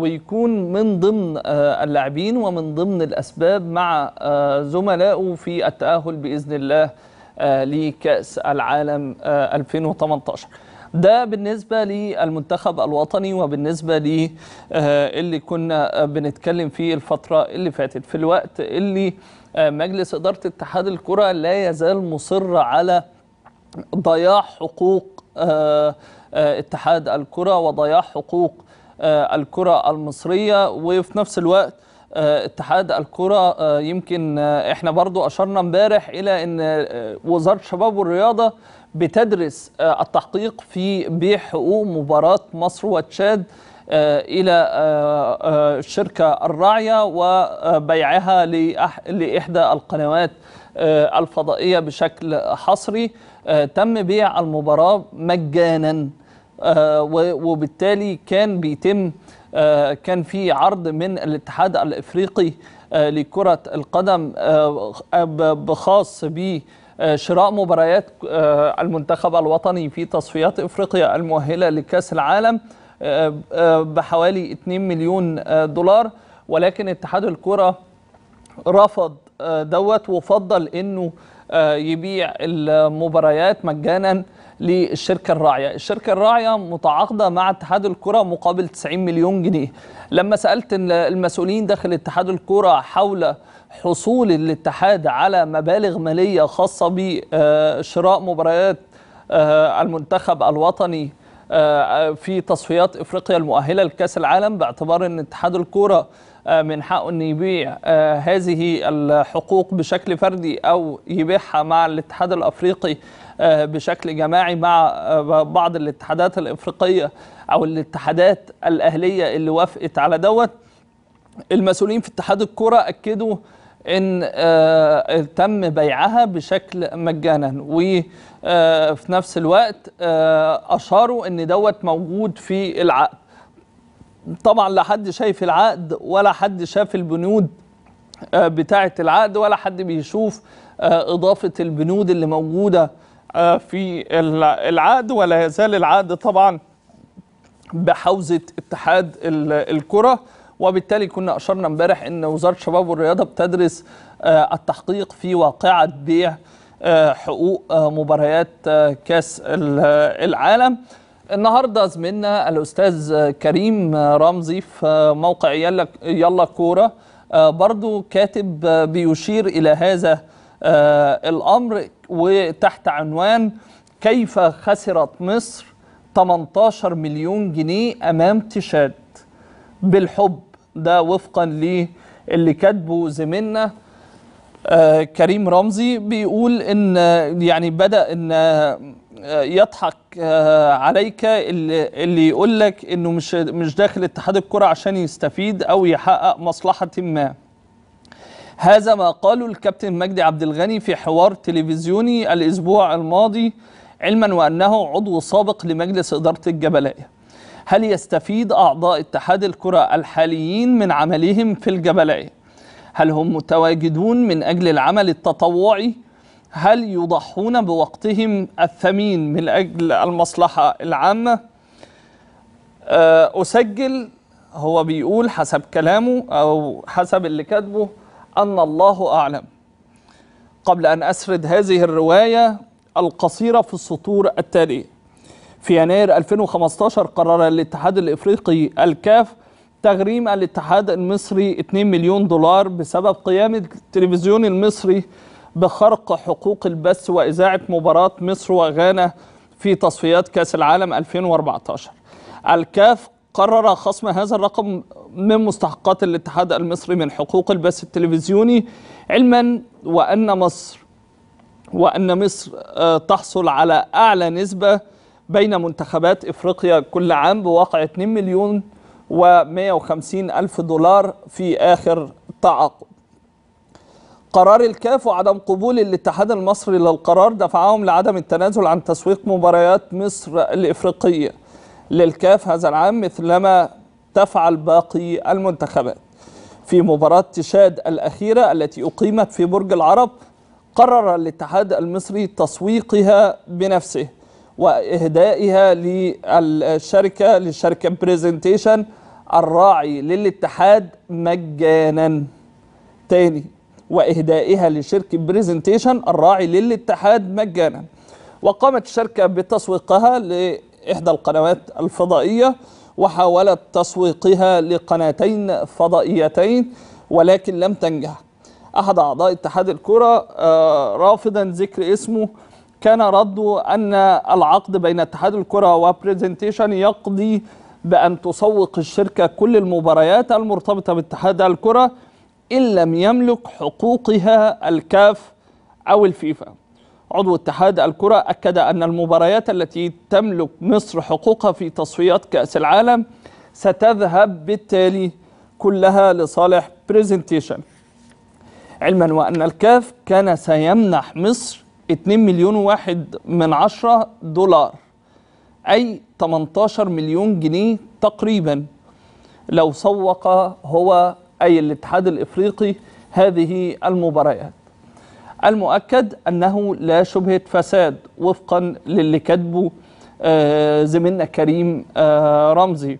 ويكون من ضمن آه، اللاعبين ومن ضمن الأسباب مع آه، زملائه في التأهل بإذن الله آه، لكأس العالم 2018 ده بالنسبة للمنتخب الوطني وبالنسبة ل آه، اللي كنا آه، بنتكلم فيه الفترة اللي فاتت في الوقت اللي آه، مجلس إدارة اتحاد الكرة لا يزال مصر على ضياع حقوق اتحاد الكرة وضياع حقوق الكرة المصرية وفي نفس الوقت آه، اتحاد الكرة آه، يمكن آه، احنا برضو اشرنا امبارح الى ان وزارة الشباب والرياضة بتدرس التحقيق في بيع حقوق مباراة مصر وتشاد الى الشركة الراعية وبيعها لاحدى القنوات الفضائية بشكل حصري تم بيع المباراة مجانا وبالتالي كان بيتم آه، كان في عرض من الاتحاد الافريقي آه، لكره القدم آه، بخاص ب شراء مباريات المنتخب الوطني في تصفيات افريقيا المؤهله لكاس العالم بحوالي 2 مليون دولار ولكن اتحاد الكره رفض دوت وفضل انه يبيع المباريات مجانا للشركة الراعية الشركة الراعية متعاقدة مع اتحاد الكرة مقابل 90 مليون جنيه لما سألت المسؤولين داخل اتحاد الكرة حول حصول الاتحاد على مبالغ مالية خاصة بشراء مباريات آه، المنتخب الوطني آه، في تصفيات افريقيا المؤهله لكاس العالم باعتبار ان اتحاد الكوره آه، من حقه أن يبيع آه، هذه الحقوق بشكل فردي أو يبيعها مع الاتحاد الأفريقي آه، بشكل جماعي مع بعض الاتحادات الإفريقية أو الاتحادات الأهلية اللي وافقت على دوت المسؤولين في اتحاد الكرة أكدوا ان تم بيعها بشكل مجانا وفي نفس الوقت اشاروا ان دوت موجود في العقد طبعا لا حد شايف العقد ولا حد شاف البنود آه، بتاعه العقد ولا حد بيشوف آه، اضافه البنود اللي موجوده آه، في العقد ولا يزال العقد طبعا بحوزه اتحاد الكره وبالتالي كنا اشرنا امبارح ان وزاره الشباب والرياضه بتدرس التحقيق في واقعه بيع حقوق مباريات كاس العالم النهارده زميلنا الاستاذ كريم رمزي في موقع يلا يلا كوره برضو كاتب بيشير الى هذا آه، الامر وتحت عنوان كيف خسرت مصر 18 مليون جنيه امام تشاد بالحب ده وفقا للي كاتبه زميلنا آه، كريم رمزي بيقول ان يعني بدا ان يضحك آه، عليك اللي يقول لك انه مش مش داخل اتحاد الكره عشان يستفيد او يحقق مصلحه ما هذا ما قاله الكابتن مجدي عبد الغني في حوار تلفزيوني الاسبوع الماضي علما وانه عضو سابق لمجلس اداره الجبلايه. هل يستفيد اعضاء اتحاد الكره الحاليين من عملهم في الجبلايه؟ هل هم متواجدون من اجل العمل التطوعي هل يضحون بوقتهم الثمين من أجل المصلحة العامة آه، أسجل هو بيقول حسب كلامه أو حسب اللي كاتبه أن الله أعلم قبل أن أسرد هذه الرواية القصيرة في السطور التالية في يناير 2015 قرر الاتحاد الإفريقي الكاف تغريم الاتحاد المصري 2 مليون دولار بسبب قيام التلفزيون المصري بخرق حقوق البث وإذاعة مباراة مصر وغانا في تصفيات كأس العالم 2014 الكاف قرر خصم هذا الرقم من مستحقات الاتحاد المصري من حقوق البث التلفزيوني علما وأن مصر وأن مصر آه، تحصل على أعلى نسبة بين منتخبات إفريقيا كل عام بواقع 2 مليون و 150 ألف دولار في آخر تعاقد قرار الكاف وعدم قبول الاتحاد المصري للقرار دفعهم لعدم التنازل عن تسويق مباريات مصر الإفريقية للكاف هذا العام مثلما تفعل باقي المنتخبات في مباراة تشاد الأخيرة التي أقيمت في برج العرب قرر الاتحاد المصري تسويقها بنفسه وإهدائها للشركة للشركة بريزنتيشن الراعي للاتحاد مجانا تاني وإهدائها لشركة بريزنتيشن الراعي للاتحاد مجانا وقامت الشركة بتسويقها لإحدى القنوات الفضائية وحاولت تسويقها لقناتين فضائيتين ولكن لم تنجح أحد أعضاء اتحاد الكرة آه، رافضا ذكر اسمه كان رده أن العقد بين اتحاد الكرة وبريزنتيشن يقضي بأن تسوق الشركة كل المباريات المرتبطة باتحاد الكرة إن لم يملك حقوقها الكاف أو الفيفا عضو اتحاد الكرة أكد أن المباريات التي تملك مصر حقوقها في تصفيات كأس العالم ستذهب بالتالي كلها لصالح بريزنتيشن علما وأن الكاف كان سيمنح مصر 2 مليون واحد من عشرة دولار أي 18 مليون جنيه تقريبا لو سوق هو أي الاتحاد الإفريقي هذه المباريات المؤكد أنه لا شبهة فساد وفقا للي كاتبه زميلنا كريم آه، رمزي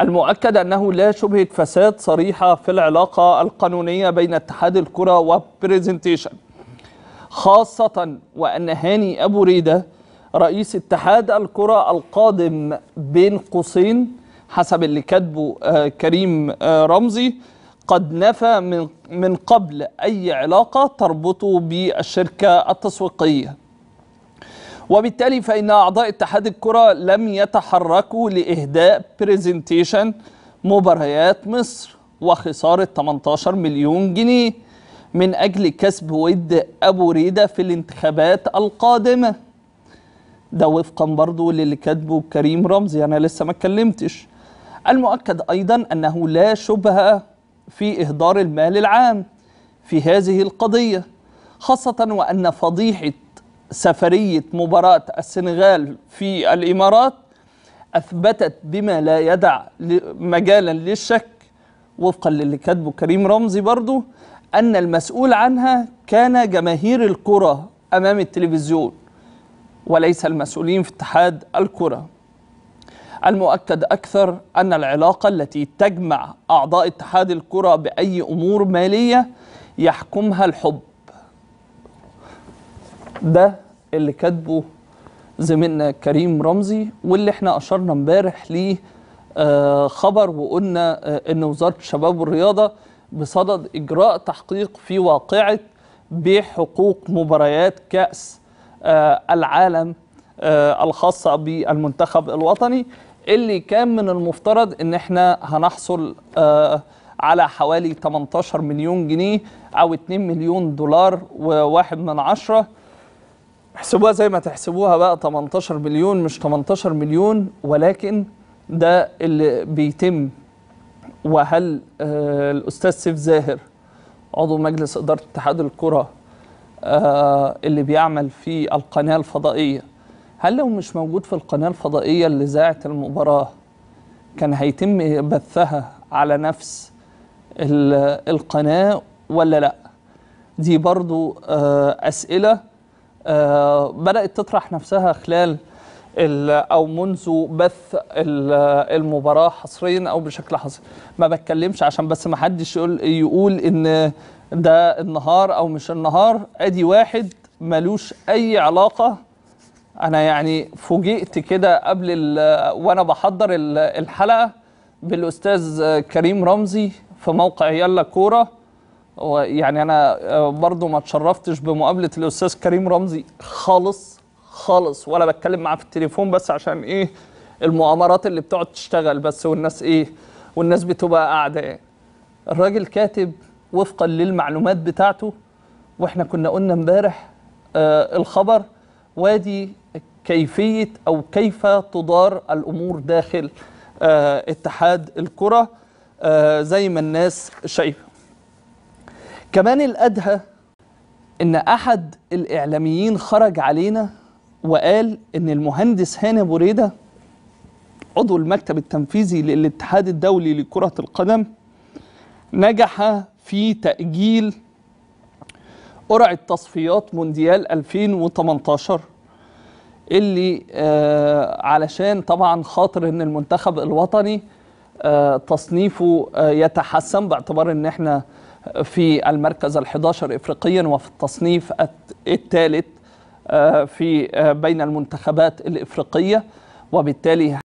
المؤكد أنه لا شبهة فساد صريحة في العلاقة القانونية بين اتحاد الكرة وبريزنتيشن خاصة وأن هاني أبو ريدة رئيس اتحاد الكرة القادم بين قوسين حسب اللي كاتبه آه، كريم آه، رمزي قد نفى من من قبل اي علاقه تربطه بالشركه التسويقيه. وبالتالي فان اعضاء اتحاد الكره لم يتحركوا لاهداء برزنتيشن مباريات مصر وخساره 18 مليون جنيه من اجل كسب ود ابو ريده في الانتخابات القادمه. ده وفقا برضه للي كاتبه كريم رمزي انا لسه ما اتكلمتش. المؤكد أيضا أنه لا شبهة في إهدار المال العام في هذه القضية خاصة وأن فضيحة سفرية مباراة السنغال في الإمارات أثبتت بما لا يدع مجالا للشك وفقا للي كاتبه كريم رمزي برضه أن المسؤول عنها كان جماهير الكرة أمام التلفزيون وليس المسؤولين في اتحاد الكره المؤكد أكثر أن العلاقة التي تجمع أعضاء اتحاد الكرة بأي أمور مالية يحكمها الحب ده اللي كاتبه زميلنا كريم رمزي واللي احنا أشرنا امبارح ليه آه، خبر وقلنا آه، أن وزارة الشباب والرياضة بصدد إجراء تحقيق في واقعة بيع حقوق مباريات كأس آه، العالم الخاصة بالمنتخب الوطني اللي كان من المفترض ان احنا هنحصل آه، على حوالي 18 مليون جنيه او 2 مليون دولار وواحد من عشرة احسبوها زي ما تحسبوها بقى 18 مليون مش 18 مليون ولكن ده اللي بيتم وهل آه، الاستاذ سيف زاهر عضو مجلس اداره اتحاد الكره آه، اللي بيعمل في القناه الفضائيه هل لو مش موجود في القناة الفضائية اللي ذاعت المباراة كان هيتم بثها على نفس القناة ولا لأ؟ دي برضو آه، أسئلة آه، بدأت تطرح نفسها خلال أو منذ بث المباراة حصريا أو بشكل حصري ما بتكلمش عشان بس ما حدش يقول, يقول إن ده النهار أو مش النهار أدي واحد ملوش أي علاقة انا يعني فوجئت كده قبل وانا بحضر الحلقه بالاستاذ كريم رمزي في موقع يلا كوره ويعني انا برضو ما اتشرفتش بمقابله الاستاذ كريم رمزي خالص خالص ولا بتكلم معاه في التليفون بس عشان ايه المؤامرات اللي بتقعد تشتغل بس والناس ايه والناس بتبقى قاعده يعني الراجل كاتب وفقا للمعلومات بتاعته واحنا كنا قلنا امبارح آه الخبر وادي كيفية أو كيف تدار الأمور داخل آه، اتحاد الكرة آه، زي ما الناس شايفة كمان الأدهى إن أحد الإعلاميين خرج علينا وقال إن المهندس هاني بوريدة عضو المكتب التنفيذي للاتحاد الدولي لكرة القدم نجح في تأجيل قرعة تصفيات مونديال 2018 اللي آه علشان طبعا خاطر ان المنتخب الوطني آه تصنيفه آه يتحسن باعتبار ان احنا في المركز ال11 افريقيا وفي التصنيف الثالث آه، في آه، بين المنتخبات الافريقيه وبالتالي